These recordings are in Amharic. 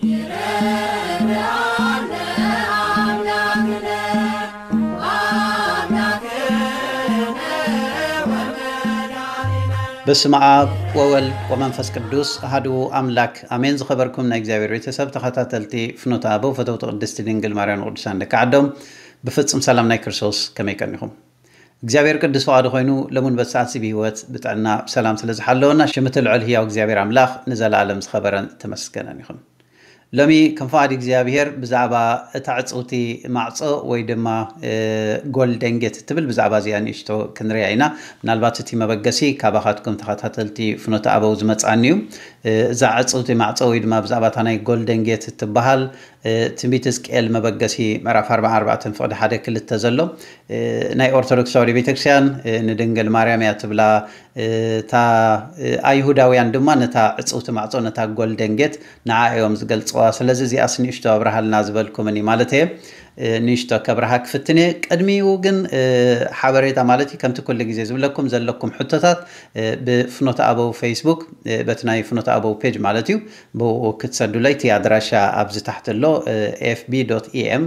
በስመ አብ ወወልድ ወመንፈስ ቅዱስ አሐዱ አምላክ አሜን። ዝኸበርኩም ናይ እግዚኣብሔር ቤተሰብ ተኸታተልቲ ፍኖተ ኣበው ፈተውቲ ቅድስቲ ድንግል ማርያም ቅዱሳን ደቂ ዓዶም ብፍፅም ሰላም ናይ ክርስቶስ ከመይ ቀኒኹም? እግዚኣብሔር ቅዱስ ፍቓዱ ኮይኑ ሎሙን በሰዓት ብሂወት ብጥዕና ብሰላም ስለ ዝሓለወና ሽምቲ ልዑል ህያው እግዚኣብሔር ኣምላኽ ንዘለኣለም ዝኸበረን ተመስገነን ይኹን። ሎሚ ከም ፍቓድ እግዚኣብሄር ብዛዕባ እታ ዕፅውቲ ማዕፆ ወይ ድማ ጎል ደንጌት እትብል ብዛዕባ እዚኣ ንእሽቶ ክንርያ ኢና ምናልባት እቲ መበገሲ ካባኻትኩም ተኸታተልቲ ፍኖተ ኣበው ዝመፃኒ እዩ እዛ ዕፅውቲ ማዕፆ ወይ ድማ ብዛዕባ እታ ናይ ጎል ደንጌት እትበሃል ትንቢት ሕዝቅኤል መበገሲ ምዕራፍ 44 ፍቅዲ ሓደ ክልተ ዘሎ ናይ ኦርቶዶክሳዊ ቤተክርስትያን ንድንግል ማርያም እያ ትብላ እታ ኣይሁዳውያን ድማ ነታ ዕፅውቲ ማዕፆ ነታ ጎልደንጌት ንዓ እዮም ዝገልፅዋ ስለዚ እዚኣ ንእሽቶ ኣብርሃልና ዝበልኩምኒ ማለት እየ نيشتا كبرها كفتني قدمي وغن حبريتا مالتي كمت كل غزي زبلكم زلكم حتتات بفنوت ابو فيسبوك بتناي فنوت ابو بيج مالتي بو كتسدليتي ادراشا ابز تحت له fb.em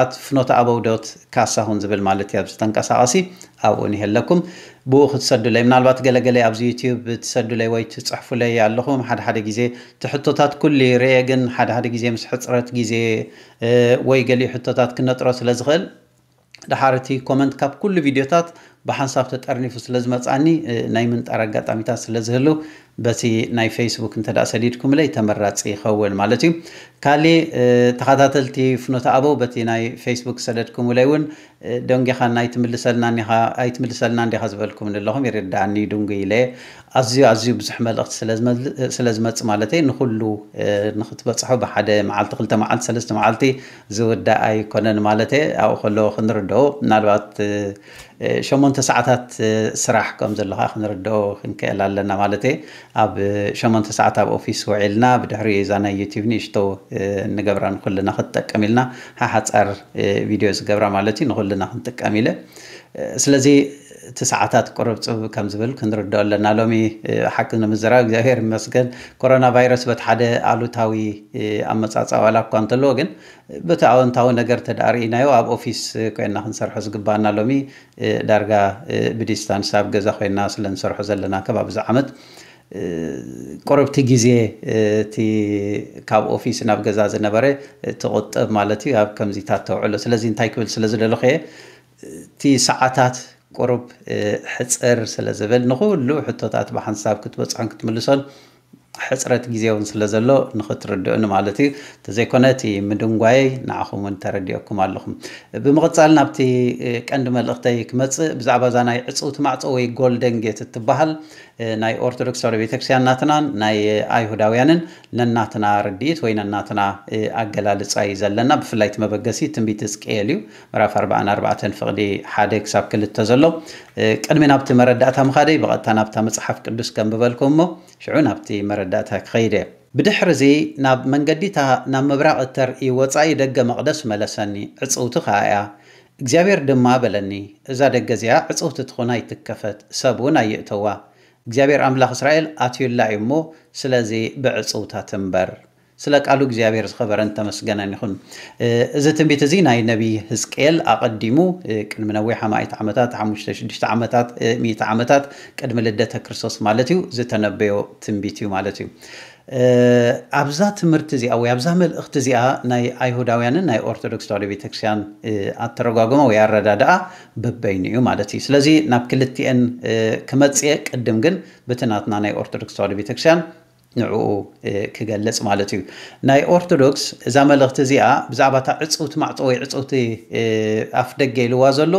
ኣት ፍኖተ ኣበው ዶት ካሳሁን ዝብል ማለት እያ ዝተንቀሳቐሲ ኣብኡ እኒሄለኩም ብኡ ክትሰዱለይ ምናልባት ገለገለ ኣብዚ ዩትዩብ ትሰዱለይ ወይ ትፅሕፉለይ ኣለኹም ሓደሓደ ግዜ ትሕቶታት ኩሉ ርአ ግን ሓደሓደ ግዜ ምስ ሕፅረት ግዜ ወይ ገሊኡ ሕቶታት ክነጥሮ ስለ ዝኽእል ድሓር እቲ ኮመንት ካብ ኩሉ ቪድዮታት ብሓንሳብ ተጠርኒፉ ስለ ዝመፃኒ ናይ ምንጣር ኣጋጣሚታት ስለ ዝህልው በቲ ናይ ፌስቡክ እንተ ሰዲድኩም ለይ ተመራፂ ይኸውን ማለት እዩ ካሊእ ተኸታተልቲ ፍኖተ ኣቦ በቲ ናይ ፌስቡክ ሰደድኩም ለይ እውን ደንጌኻ ኣይትምልሰልና እንዲኻ ዝበልኩም ንለኹም ይርዳእኒ ድንጉ ኢለ ኣዝዩ ኣዝዩ ብዙሕ መልእኽቲ ስለ ዝመፅ ማለት እዩ ንኩሉ ንክትበፅሑ ብሓደ መዓልቲ ክልተ መዓልቲ ሰለስተ መዓልቲ ዝውዳእ ኣይኮነን ማለት እየ ኣብኡ ከሎ ክንርድኦ ምናልባት ሸሞንተ ሰዓታት ስራሕ ከም ዘለካ ክንርድኦ ክንክእል ኣለና ማለት እየ ኣብ ሸሞንተ ሰዓት ኣብ ኦፊስ ውዒልና ብድሕሪ እዛ ናይ ዩቲብ ንእሽቶ ንገብራ ንኩልና ክትጠቀም ኢልና ሓሓፃር ቪድዮ ዝገብራ ማለት እዩ ንኩልና ክንጥቀም ኢለ ስለዚ እቲ ሰዓታት ቁርብ ፅብ ከም ዝብል ክንርድኦ ኣለና ሎሚ ሓቂ ንምዝራብ እግዚኣብሄር መስገን ኮሮና ቫይረስ በቲ ሓደ ኣሉታዊ ኣመፃፃ ዋላ እኳ እንተለዎ ግን በቲ ኣወንታዊ ነገር ተዳርእናዮ ኣብ ኦፊስ ኮይና ክንሰርሖ ዝግባአና ሎሚ ዳርጋ ብዲስታንስ ኣብ ገዛ ኮይና ስለ ንሰርሖ ዘለና ከባብዚ ዓመት ቆረብቲ ግዜ እቲ ካብ ኦፊስ ናብ ገዛ ዝነበረ ትቁጥብ ማለት እዩ ኣብ ከምዚታት ተውዕሎ ስለዚ እንታይ ክብል ስለዝደለኸየ እቲ ሰዓታት ቁሩብ ሕፅር ስለ ዝብል ንኩሉ ሕቶታት ብሓንሳብ ክትበፅሖን ክትምልሶን ሕፅረት ግዜ እውን ስለ ዘሎ ንክትርድኡኒ ማለት እዩ እተዘይኮነ እቲ ምድንጓይ ንዓኹም እውን ተረዲአኩም ኣለኹም ብምቕፃል ናብቲ ቀንዲ መልእኽተይ ክመፅእ ብዛዕባ እዛ ናይ ዕፅውቲ ማዕፀ ወይ ጎልደን ጌት እትበሃል ናይ ኦርቶዶክሳዊ ቤተክርስትያን እናትናን ናይ ኣይሁዳውያንን ነናትና ርድኢት ወይ ነናትና ኣገላልፃ እዩ ዘለና ብፍላይ መበገሲ ትንቢት ዝቅየል እዩ ምራፍ 44 ፍቅዲ 1 ክሳብ 2 ዘሎ ቅድሚ ናብቲ መረዳእታ ምካደ ብቐጥታ ናብታ መፅሓፍ ቅዱስ ከም ብበልኩም እሞ ሽዑ ናብቲ መረዳእታ ክኸይደ እየ ብድሕሪ እዚ ናብ መንገዲታ ናብ ምብራቕ እተርኢ ወፃኢ ደገ መቕደስ መለሰኒ ዕፅውቲ ከዓ እያ እግዚኣብሔር ድማ በለኒ እዛ ደገ እዚኣ ዕፅውቲ ትኹን ኣይትከፈት ሰብ እውን ኣይእተዋ እግዚአብሔር ኣምላኽ እስራኤል ኣትዩላ እዩ እሞ ስለዚ ብዕፅውታት እምበር ስለ ቃሉ እግዚኣብሔር ዝኸበረን ተመስገነን ይኹን እዚ ትንቢት እዚ ናይ ነቢ ህዝቅኤል ኣቐዲሙ ቅድሚ ነዊሕ ማይት ዓመታት 56 ዓመታት 1 ዓመታት ቅድሚ ልደተ ክርስቶስ ማለት እዩ ዝተነበዮ ትንቢት እዩ ማለት እዩ ኣብዛ ትምህርቲ እዚኣ ወይ ኣብዛ መልእኽቲ እዚኣ ናይ ኣይሁዳውያንን ናይ ኦርቶዶክስ ተዋህዶ ቤተክርስትያን ኣተረጓጉመ ወይ ኣረዳድኣ በበይኒ እዩ ማለት እዩ ስለዚ ናብ ክልቲኤን ክመፅእ ቅድም ግን ብትናትና ናይ ኦርቶዶክስ ተዋህዶ ቤተክርስትያን ንዕኡ ክገልፅ ማለት እዩ ናይ ኦርቶዶክስ እዛ መልእክቲ እዚኣ ብዛዕባ እታ ዕፅውቲ ማዕፆ ወይ ዕፅውቲ ኣፍ ደገ ኢልዋ ዘሎ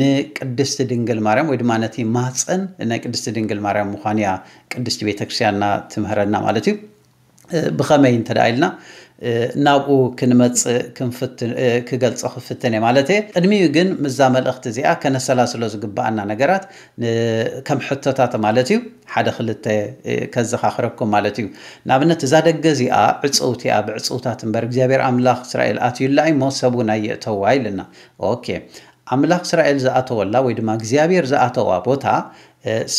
ንቅድስቲ ድንግል ማርያም ወይ ድማ ነቲ ማፀን ናይ ቅድስቲ ድንግል ማርያም ምኳን እያ ቅድስቲ ቤተክርስትያንና ትምህረና ማለት እዩ ብከመይ እንተደ ኢልና ናብኡ ክንመፅእ ክገልፆ ክፍትን እየ ማለት እየ ቅድሚኡ ግን ምዛ መልእኽቲ እዚኣ ከነሰላስሎ ዝግባአና ነገራት ከም ሕቶታት ማለት እዩ ሓደ ክልተ ከዘኻኽረኩም ማለት እዩ ንኣብነት እዛ ደገ እዚኣ ዕፅውቲ እያ ብዕፅውታት እምበር እግዚኣብሔር ኣምላኽ እስራኤል ኣትዩላ እሞ ሰብ እውን ኣየእተዋ ኢልና ኦኬ ኣምላኽ እስራኤል ዝኣተወላ ወይ ድማ እግዚኣብሔር ዝኣተዋ ቦታ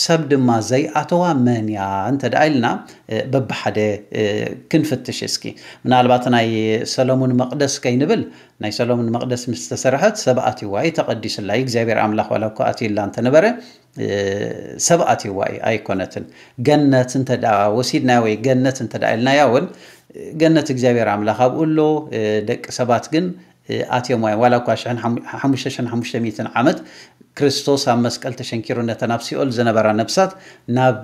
ሰብ ድማ ዘይኣተዋ መን እያ እንተደኣ ኢልና በብሓደ ክንፍትሽ እስኪ ምናልባት ናይ ሰሎሙን መቅደስ ከይንብል ናይ ሰሎሙን መቅደስ ምስ ተሰርሐት ሰብ ኣትዋ እዩ ተቐዲስላ እዩ እግዚኣብሔር ኣምላኽ ዋላ ኳ ኣትዩላ እንተነበረ ሰብ ኣትዋ እዩ ኣይኮነትን ገነት እንተ ወሲድና ወይ ገነት እንተ ኢልናያ እውን ገነት እግዚኣብሔር ኣምላኽ ኣብኡ ኣሎ ደቂ ሰባት ግን ኣትዮም ዋ ዋላ እኳ 5,500 ዓመት ክርስቶስ ኣብ መስቀል ተሸንኪሩ ነተናብሲኦል ዝነበራ ነብሳት ናብ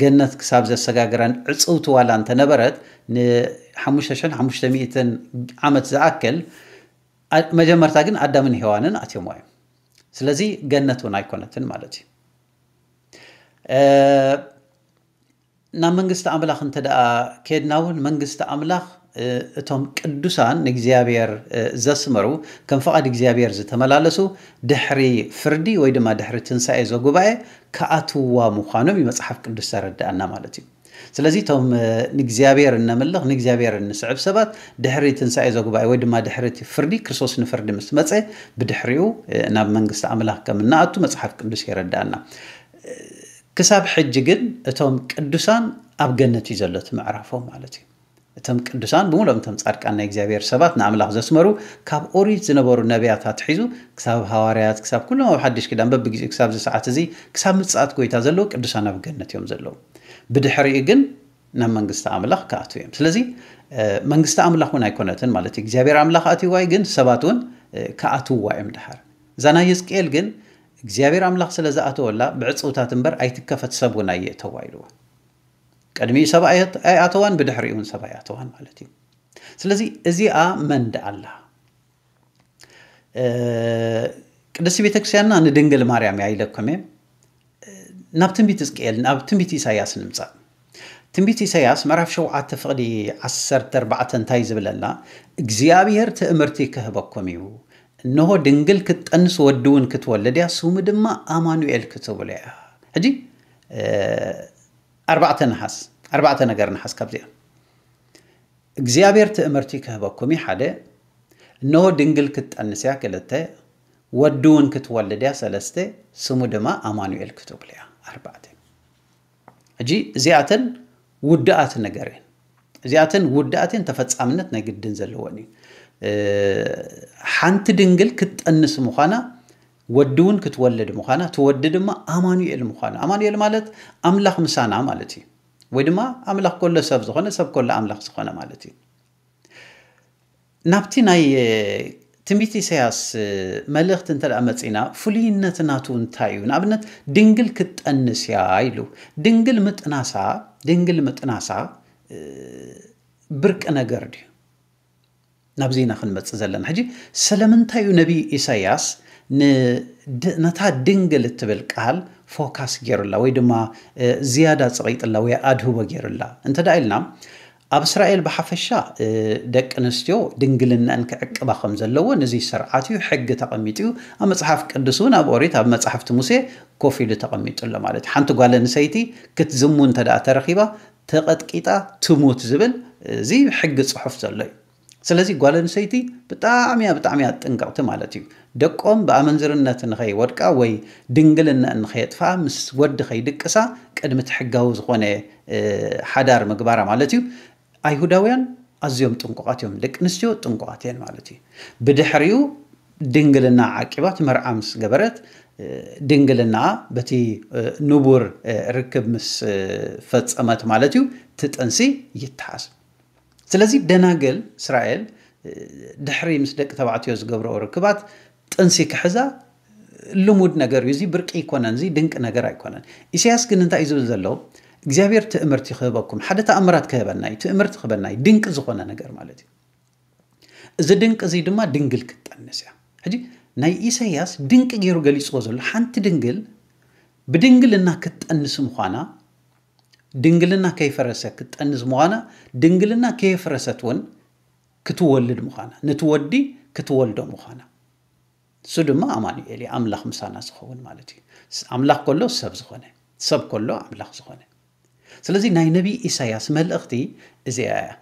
ገነት ክሳብ ዘሰጋግራን ዕፅውቲ ዋላ እንተነበረት ን5,500 ዓመት ዝኣክል መጀመርታ ግን ኣዳምን ሄዋንን ኣትዮም ዋ ዋዮም ስለዚ ገነት እውን ኣይኮነትን ማለት እዩ ናብ መንግስቲ ኣምላኽ እንተ ከድና እውን መንግስቲ ኣምላኽ እቶም ቅዱሳን ንእግዚኣብሔር ዘስመሩ ከም ፍቓድ እግዚኣብሔር ዝተመላለሱ ድሕሪ ፍርዲ ወይ ድማ ድሕሪ ትንሳኤ ዞ ጉባኤ ከኣትውዋ ምዃኖም እዩ መፅሓፍ ቅዱስ ዘረዳአና ማለት እዩ ስለዚ እቶም ንእግዚኣብሔር እነምልኽ ንእግዚኣብሔር እንስዕብ ሰባት ድሕሪ ትንሳኤ ዘጉባኤ ወይ ድማ ድሕሪ ፍርዲ ክርስቶስ ንፍርዲ ምስ መፀ ብድሕሪኡ ናብ መንግስቲ ኣምላኽ ከም እናኣቱ መፅሓፍ ቅዱስ የረዳአና ክሳብ ሕጂ ግን እቶም ቅዱሳን ኣብ ገነት እዩ ዘሎ እቲ ምዕራፎም ማለት እዩ እቶም ቅዱሳን ብምሎም እቶም ናይ እግዚኣብሔር ሰባት ንኣምላኽ ዘስመሩ ካብ ኦሪት ዝነበሩ ነቢያት ኣትሒዙ ክሳብ ሃዋርያት ክሳብ ኩሎም ኣብ ሓድሽ ክዳን በቢግዜኡ ክሳብ ዝሰዓት እዚ ክሳብ ምፅኣት ጎይታ ዘለዉ ቅዱሳን ኣብ ገነት እዮም ዘለዉ ብድሕሪኡ ግን ናብ መንግስቲ ኣምላኽ ክኣት እዮም ስለዚ መንግስቲ ኣምላኽ እውን ኣይኮነትን ማለት እዩ እግዚኣብሔር ኣምላኽ ኣትዋይ ግን ሰባት እውን ክኣትውዋ እዮም ድሓር እዛ ናይ ህዝቅኤል ግን እግዚኣብሔር ኣምላኽ ስለ ዝኣተወላ ብዕፅውታት እምበር ኣይትከፈት ሰብ እውን ኣየእተዋ ኢልዎ قدمي سبأي أتوان بدحريون سبأي أتوان مالتي سلازي إزي آ من دع الله ቅድሲ ቤተክርስትያንና ንድንግል ማርያም ያይለኮመ ናብ ትንቢት ሕዝቅኤል ናብ ትንቢት ኢሳያስ ንምፃእ ትንቢት ኢሳያስ ምዕራፍ ሸውዓተ ፍቕዲ 14 እንታይ ዝብለና እግዚኣብሔር ትእምርቲ ክህበኩም እዩ እንሆ ድንግል ክትጠንስ ወዲ እውን ክትወልድ እያ ስሙ ድማ ኣማኑኤል ክትብሎ እያ ሕጂ ኣርባዕተ ነሓስ ኣርባዕተ ነገር ነሓስ ካብዚኦም እግዚኣብሔር ትእምርቲ ክህበኩም ሓደ እንሆ ድንግል ክትጠንስ እያ ክልተ ወዲ እውን ክትወልድ እያ ሰለስተ ስሙ ድማ ኣማኑኤል ክትብል እያ ኣርባዕተ እጂ እዚኣተን ውድኣት ነገር እየን እዚኣተን ውድኣት እየን ተፈፃምነት ናይ ግድን ዘለዎን እዩ ሓንቲ ድንግል ክትጠንስ ምኳና ወዲውን ክትወልድ ምኳና ትወዲ ድማ ኣማኑኤል ምዃና ኣማኑኤል ማለት ኣምላኽ ምሳና ማለት እዩ ወይ ድማ ኣምላኽ ከሎ ሰብ ዝኾነ ሰብ ከሎ ኣምላኽ ዝኾነ ማለት እዩ ናብቲ ናይ ትንቢት ኢሳያስ መልእኽቲ እንተ ደኣ መፂና ፍሉይነት ናቱ እንታይ እዩ ንኣብነት ድንግል ክትጠንስ እያ ኢሉ ድንግል ምጥናሳ ድንግል ምጥናሳ ብርቂ ነገር ድዩ ናብዚ ኢና ክንመፅእ ዘለና ሕጂ ስለምንታይ እዩ ነቢይ ኢሳያስ ነታ ድንግል እትብል ቃል ፎካስ ገይሩላ ወይ ድማ ዝያዳ ፀቂጥላ ወይ ኣድህቦ ገይሩላ እንተዳ ኢልና ኣብ እስራኤል ብሓፈሻ ደቂ ኣንስትዮ ድንግልናን ክዕቅባ ከም ዘለዎ ነዚ ስርዓት እዩ ሕጊ ተቐሚጡ እዩ ኣብ መፅሓፍ ቅዱስ እውን ኣብ ኦሪት ኣብ መፅሓፍቲ ሙሴ ኮፍ ኢሉ ተቐሚጡ ኣሎ ማለት እዩ ሓንቲ ጓል ኣንሰይቲ ክትዝሙ እንተ ተረኪባ ተቐጥቂጣ ትሙት ዝብል እዚ ሕጊ ፅሑፍ ዘሎ እዩ ስለዚ ጓል ኣንሰይቲ ብጣዕሚያ ብጣዕሚያ ብጣዕሚ ጥንቅቕቲ ማለት እዩ دكم بأمنزرنا تنخي ودكا وي دنجلنا نخيت فامس ود خي دكسا قد متحجاوز خونه حدار مقبارة مالتيو أيهوداويان أزيوم تنقوقاتيوم لك نسيو تنقوقاتيان مالتي بدحريو دنجلنا عاقبات مرعمس قبرت دنجلنا بتي نبور ركب مس فتصمت مالتيو تتنسي يتحاس سلازي دناقل إسرائيل دحري مس دك تبعتيو زقبرو ركبات ጥንሲ ክሕዛ ልሙድ ነገር እዩ እዚ ብርቂ ይኮነን እዚ ድንቂ ነገር ኣይኮነን ኢሳያስ ግን እንታይ እዩ ዝብል ዘሎ እግዚኣብሔር ትእምርቲ ክህበኩም ሓደ ተኣምራት ክህበናዩ ትእምርቲ ክህበናዩ ድንቂ ዝኾነ ነገር ማለት እዩ እዚ ድንቂ እዚ ድማ ድንግል ክጠንስ እያ ሕጂ ናይ ኢሳያስ ድንቂ ገይሩ ገሊፅዎ ዘሎ ሓንቲ ድንግል ብድንግልና ክትጠንስ ምኳና ድንግልና ከይፈረሰ ክትጠንስ ምኳና ድንግልና ከየፈረሰት እውን ክትወልድ ምኳና ነቲ ወዲ ክትወልዶ ምኳና እሱ ድማ ኣማኑኤል ኣምላኽ ምሳና ዝኸውን ማለት እዩ ኣምላኽ ከሎ ሰብ ዝኾነ ሰብ ከሎ ኣምላኽ ዝኾነ ስለዚ ናይ ነቢ ኢሳያስ መልእኽቲ እዚኣ እያ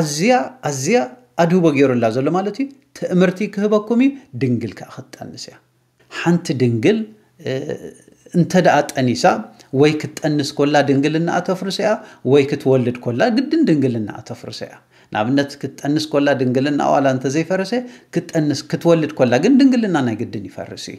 ኣዝያ ኣዝያ ኣድህቦ ገይሩላ ዘሎ ማለት እዩ ትእምርቲ ክህበኩም እዩ ድንግል ከዓ ክትጠንስ እያ ሓንቲ ድንግል እንተ ደኣ ጠኒሳ ወይ ክትጠንስ ኮላ ድንግል ኣተፍርስ እያ ወይ ክትወልድ ኮላ ግድን ድንግል ኣተፍርስ እያ ንኣብነት ክትጠንስ ኮላ ድንግልና ዋላ እንተዘይፈረሰ ክትጠንስ ክትወልድ ኮላ ግን ድንግልና ናይ ግድን ይፈርስ እዩ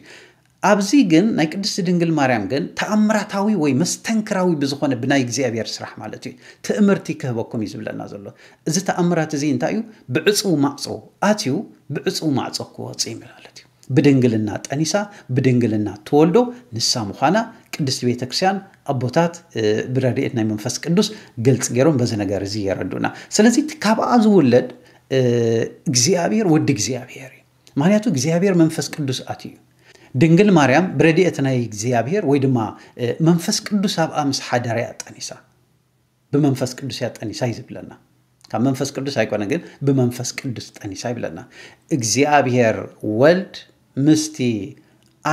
ኣብዚ ግን ናይ ቅድስቲ ድንግል ማርያም ግን ተኣምራታዊ ወይ መስተንክራዊ ብዝኾነ ብናይ እግዚኣብሔር ስራሕ ማለት እዩ ትእምርቲ ክህበኩም እዩ ዝብለና ዘሎ እዚ ተኣምራት እዚ እንታይ እዩ ብዕፁው ማዕፆ ኣትዩ ብዕፁው ማዕፆ ክወፅ ማለት እዩ ብድንግልና ጠኒሳ ብድንግልና ትወልዶ ንሳ ምዃና ቅዱስ ቤተ ክርስቲያን ኣቦታት ብረድኤት ናይ መንፈስ ቅዱስ ግልፅ ገይሮም በዚ ነገር እዚ የረዱና ስለዚ ካብኣ ዝውለድ እግዚኣብሔር ወዲ እግዚኣብሔር እዩ ምክንያቱ እግዚኣብሔር መንፈስ ቅዱስ ኣት እዩ ድንግል ማርያም ብረድኤት ናይ እግዚኣብሔር ወይ ድማ መንፈስ ቅዱስ ኣብኣ ምስ ሓደረ እያ ጠኒሳ ብመንፈስ ቅዱስ እያ ጠኒሳ እዩ ዝብለና ካብ መንፈስ ቅዱስ ኣይኮነ ግን ብመንፈስ ቅዱስ ጠኒሳ ይብለና እግዚኣብሔር ወልድ ምስቲ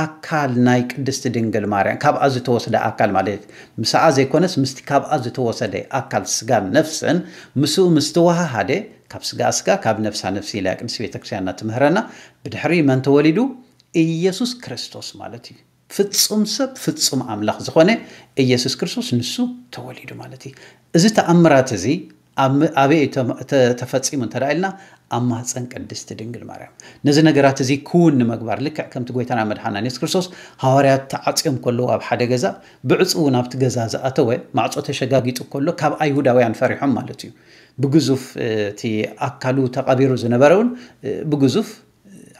ኣካል ናይ ቅድስቲ ድንግል ማርያም ካብኣ ዝተወሰደ ኣካል ማለት ምስኣ ዘይኮነስ ምስቲ ካብኣ ዝተወሰደ ኣካል ስጋን ነፍስን ምስኡ ምስተወሃሃደ ካብ ስጋ ስጋ ካብ ነፍሳ ነፍሲ ኢላ ቅድስ ቤተክርስትያን እናትምህረና ብድሕሪ መን ተወሊዱ ኢየሱስ ክርስቶስ ማለት እዩ ፍፁም ሰብ ፍፁም ኣምላኽ ዝኾነ ኢየሱስ ክርስቶስ ንሱ ተወሊዱ ማለት እዩ እዚ ተኣምራት እዚ አበይ ተፈፂሙ እንተደ ኢልና ኣብ ማህፀን ቅድስቲ ድንግል ማርያም ነዚ ነገራት እዚ ክውን ንምግባር ልክዕ ከምቲ ጎይታና መድሓና የሱስ ክርስቶስ ሃዋርያት ተዓፂኦም ከለዉ ኣብ ሓደ ገዛ ብዕፅኡ ናብቲ ገዛ ዝኣተወ ማዕፆ ተሸጋጊጡ ከሎ ካብ ኣይሁዳውያን ፈሪሖም ማለት እዩ ብግዙፍ እቲ ኣካሉ ተቐቢሩ ዝነበረ እውን ብግዙፍ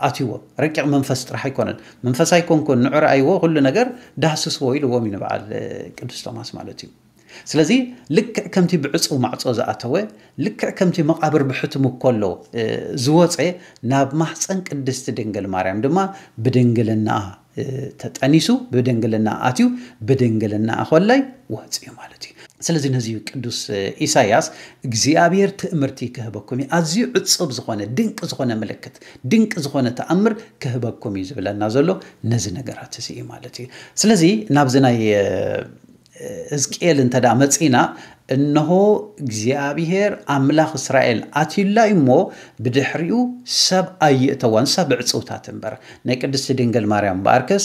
ኣትይዎ ረቂቕ መንፈስ ጥራሕ ኣይኮነን መንፈስ ኣይኮንኩን ንዑ ረኣይዎ ኩሉ ነገር ዳህስስዎ ኢልዎም እዩ ንበዓል ቅዱስ ቶማስ ማለት እዩ ስለዚ ልክዕ ከምቲ ብዕፁ ማዕፆ ዝኣተወ ልክዕ ከምቲ መቃብር ብሕትሙ ከሎ ዝወፀ ናብ ማሕፀን ቅድስቲ ድንግል ማርያም ድማ ብድንግልና ተጠኒሱ ብድንግልና ኣትዩ ብድንግልና ኮላይ ወፅዩ ማለት እዩ ስለዚ ነዚ ቅዱስ ኢሳያስ እግዚኣብሔር ትእምርቲ ክህበኩም እዩ ኣዝዩ ዕፅብ ዝኾነ ድንቂ ዝኾነ ምልክት ድንቂ ዝኾነ ተኣምር ክህበኩም እዩ ዝብለና ዘሎ ነዚ ነገራት እዚ እዩ ማለት እዩ ስለዚ ናብዚ ናይ ሕዝቅኤል እንተ መፂና እነሆ እግዚኣብሔር ኣምላኽ እስራኤል ኣትዩላ ሞ ብድሕሪኡ ሰብ ኣይእተዋን ሰብ ፅውታት እምበር ናይ ቅድስቲ ድንግል ማርያም በኣርከስ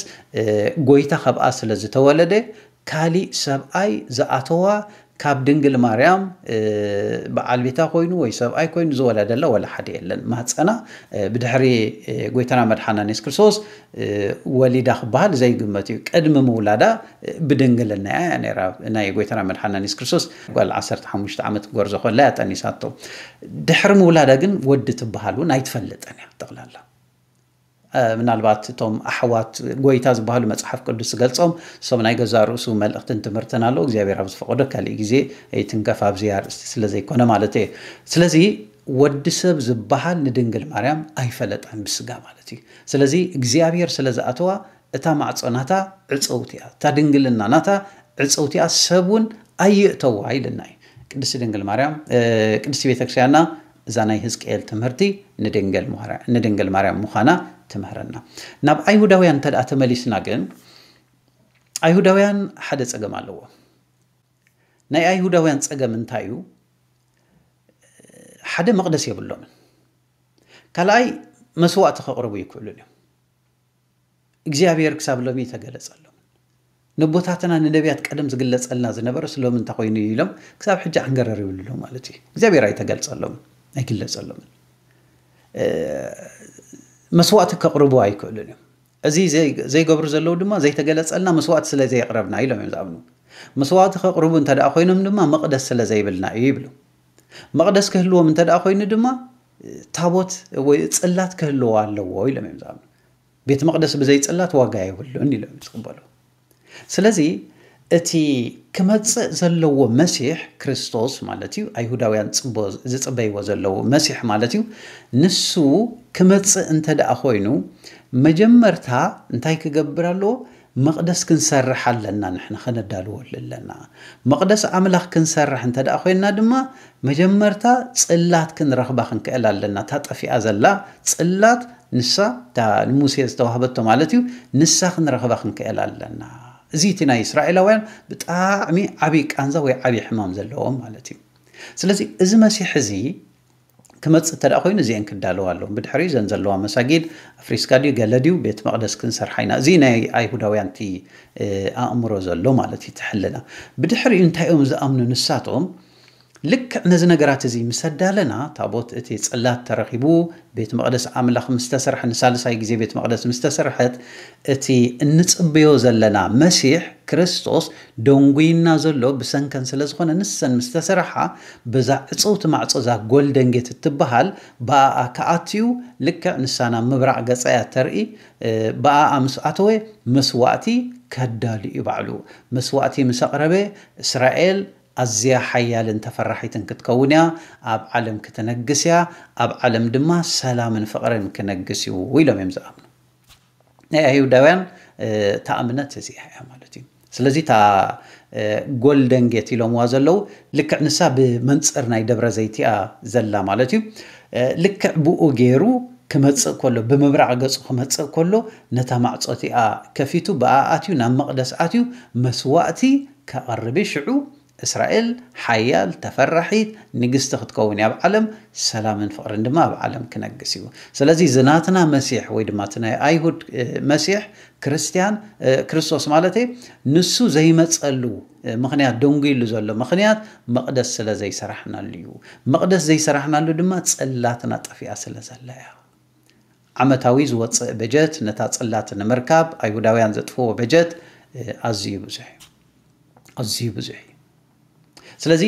ጎይታ ካብኣ ስለ ዝተወለደ ካሊእ ሰብኣይ ዝኣተዋ ካብ ድንግል ማርያም በዓል ቤታ ኮይኑ ወይ ሰብኣይ ኮይኑ ዝወለደላ ወላ ሓደ የለን ማፀና ብድሕሪ ጎይተና መድሓና ኔስ ክርስቶስ ወሊዳ ክበሃል ዘይግመት እዩ ቅድሚ ምውላዳ ብድንግልና እያ ናይ ጎይተና መድሓና ኔስ ክርስቶስ ጓል 15 ዓመት ጎር ኮላ ያጠኒሳቶ ድሕሪ ምውላዳ ግን ወዲ ትበሃል እውን ኣይትፈልጠን እያ ጠቕላላ ምናልባት እቶም ኣሕዋት ጎይታ ዝበሃሉ መፅሓፍ ቅዱስ ዝገልፆም እሶም ናይ ገዛ ርእሱ መልእክትን ትምህርትን ኣለዉ እግዚኣብሔር ኣብ ዝፈቐዶ ካሊእ ግዜ ይትንከፍ ኣብዚ ኣርእስቲ ስለዘይኮነ ማለት እዩ ስለዚ ወዲ ሰብ ዝበሃል ንድንግል ማርያም ኣይፈለጠን ብስጋ ማለት እዩ ስለዚ እግዚኣብሔር ስለ ዝኣተዋ እታ ናታ ዕፀውቲ እያ እታ ድንግልና ናታ ዕፀውቲ እያ ሰብ እውን ኣይእተዋ ኢልና እዩ ቅዱስ ድንግል ማርያም ቅዱስ ቤተክርስትያና እዛ ናይ ህዝቅኤል ትምህርቲ ንድንግል ማርያም ምዃና ትምህረና ናብ ኣይሁዳውያን እንተ ተመሊስና ግን ኣይሁዳውያን ሓደ ፀገም ኣለዎ ናይ ኣይሁዳውያን ፀገም እንታይ እዩ ሓደ መቅደስ የብሎምን ካልኣይ መስዋእቲ ከቕርቡ ይክእሉን እዮም እግዚኣብሔር ክሳብ ሎሚ ተገለፀሎም ንቦታትና ንነቢያት ቀደም ዝግለፀልና ዝነበረ ስሎም እንታይ ኮይኑ እዩ ኢሎም ክሳብ ሕጂ ዓንገረር ይብልሉ ማለት እዩ እግዚኣብሔር ኣይተገልፀሎምን ኣይግለፀሎምን مسوات كقربوا أي كلن أزي زي زي قبر زلوا دما زي تجلس لنا مسوات سلا زي قربنا إلى من زعمنو مسوات كقربون تدا أخوين من دما مقدس سلا زي بلنا يبلو مقدس كهلو من تدا أخوين دما تابوت ويتسلات كهلو على وعي لما بيت مقدس بزيت سلات واجاي ولا إني لما تقبله سلا زي أتي كما زلوا مسيح كريستوس مالتيو أيهودا ويان تبوز زت بيو زلوا مسيح مالتيو نسو كما أنت دا أخوينو مجمرتها انتايك قبرالو مقدس كنسرح لنا نحن خنا دالو لنا مقدس أملاخ كنسرح انت دا أخوينا دما مجمرتا تصلات كنرخبا خنكألا لنا تطفي أزلا تصلات نسا تا الموسيس توهبتو مالتيو نسا خنرخبا خنكألا لنا زيتي ناي إسرائيلاويان بتعمي عبي كأنزا وي عبي حمام زلوهم مالتي سلازي إذا مسيح زي كمتس تدأخوين زين كدالوا لهم بدحري زن زلوا مساجد أفريسكا ديو قلديو بيت مقدس كنسر حينا زينا أيهوداويان تي آه، أمرو زلو مالتي تحلنا بدحري انتهيهم زأمنوا نساتهم ልክዕ ነዚ ነገራት እዚ ምሰዳለና ታቦት እቲ ፅላት ተረኺቡ ቤት መቅደስ ኣምላኽ ምስተሰርሐ ንሳልሳይ ግዜ ቤት መቅደስ ምስተሰርሐት እቲ እንፅብዮ ዘለና መሲሕ ክርስቶስ ደንጉይና ዘሎ ብሰንከን ስለ ዝኾነ ንሰን ምስተሰርሓ ብዛ ዕፀውቲ ማዕፆ ዛ ጎልደንጌት እትበሃል ብኣኣ ከኣትዩ ልክዕ ንሳና ምብራቅ ገፀያ ተርኢ ብኣኣ ምስ ኣተወ መስዋእቲ ከዳሉ እዩ ባዕሉ መስዋእቲ ምስ ኣቅረበ እስራኤል ኣዝያ ሓያልን ተፈራሒትን ክትከውን እያ ኣብ ዓለም ክትነግስ እያ ኣብ ዓለም ድማ ሰላምን ፍቕርን ክነግስ እዩ ኢሎም እዮም ዝኣምኑ ናይ ኣይሁዳውያን እታ እምነት እዚኣ እያ ማለት እዩ ስለዚ እታ ጎልደን ጌት ኢሎምዋ ዘለው ልክዕ ንሳ ብመንፅር ናይ ደብረ ዘይቲ እያ ዘላ ማለት እዩ ልክዕ ብኡ ገይሩ ክመፅእ ከሎ ብምብራዕ ገፁ ክመፅእ ከሎ ነታ ማዕፆት እያ ከፊቱ ብኣ ኣትዩ ናብ መቕደስ ኣትዩ መስዋእቲ ከቐርብ ሽዑ እስራኤል ሓያል ተፈራሒት ንግስቲ ክትከውን እያ ኣብ ዓለም ሰላምን ፍቕርን ድማ ኣብ ዓለም ክነግስ እዩ ስለዚ ዝናትና መሲሕ ወይ ድማ እቲ ናይ ኣይሁድ መሲሕ ክርስትያን ክርስቶስ ማለት ንሱ ዘይመፀሉ ምክንያት ደንጉሉ ዘሎ ምክንያት መቅደስ ስለ ዘይሰራሕናሉ እዩ መቅደስ ዘይሰራሕናሉ ድማ ፅላትና ጠፊኣ ስለ ዘላ እያ ዓመታዊ ዝወፅእ በጀት ነታ ፅላት ንምርካብ ኣይሁዳውያን ዘጥፍዎ በጀት ኣዝዩ ብዙሕ እዩ ኣዝዩ ብዙሕ እዩ ስለዚ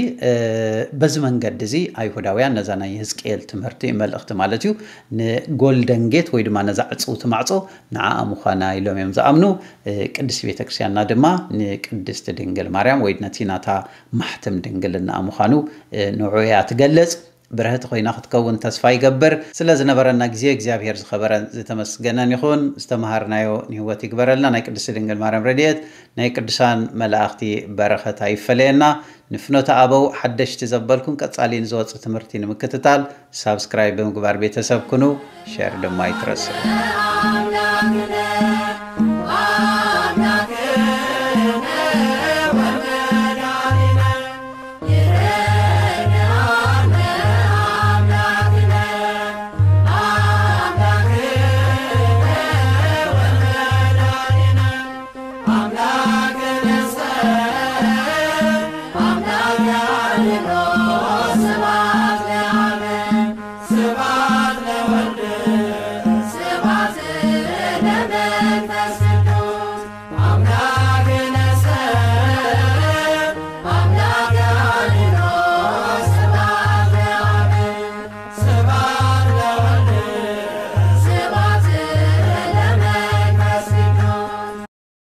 በዚ መንገዲ እዚ ኣይሁዳውያን ነዛ ናይ ህዝቅኤል ትምህርቲ መልእኽቲ ማለት እዩ ንጎልደን ጌት ወይ ድማ ነዛ ዕፅውቲ ማዕፆ ንዓኣ ምኳና ኢሎም እዮም ዝኣምኑ ቅድስቲ ቤተክርስትያንና ድማ ንቅድስቲ ድንግል ማርያም ወይ ነቲ ናታ ማሕትም ድንግል ድንግልና ምኳኑ ንዑያ ትገልፅ ብርህቲ ኮይና ክትከውን ተስፋ ይገብር ስለ ዝነበረና ግዜ እግዚኣብሄር ዝኸበረ ዝተመስገነን ይኹን ዝተምሃርናዮ ንህወት ይግበረልና ናይ ቅዱስ ድንግል ማርያም ረድት ናይ ቅዱሳን መላእኽቲ በረኸት ኣይፈለየና ንፍኖተ ኣበው ሓደሽቲ ዘበልኩን ቀጻሊ ንዝወፅእ ትምህርቲ ንምክትታል ሳብስክራይብ ብምግባር ቤተሰብ ኩኑ ሸር ድማ ይትረስብ